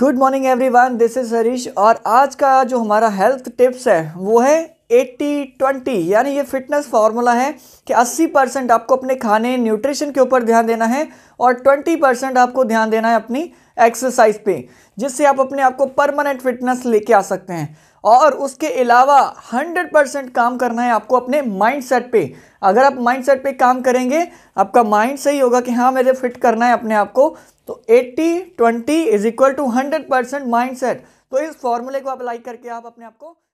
good morning everyone this is Harish और आज का जो हमारा हेल्थ टिप्स है वो है एट्टी ट्वेंटी यानी ये फिटनेस फार्मूला है कि अस्सी परसेंट आपको अपने खाने न्यूट्रिशन के ऊपर ध्यान देना है और ट्वेंटी परसेंट आपको ध्यान देना है अपनी एक्सरसाइज पे जिससे आप अपने आप को परमानेंट फिटनेस लेके आ सकते हैं और उसके अलावा 100 परसेंट काम करना है आपको अपने माइंड सेट पे अगर आप माइंड सेट पे काम करेंगे आपका माइंड सही होगा कि हाँ मेरे फिट करना है अपने आप को तो 80 20 is equal to 100 percent mind set तो इस फॉर्मूले को अप्लाई करके आप अपने आप को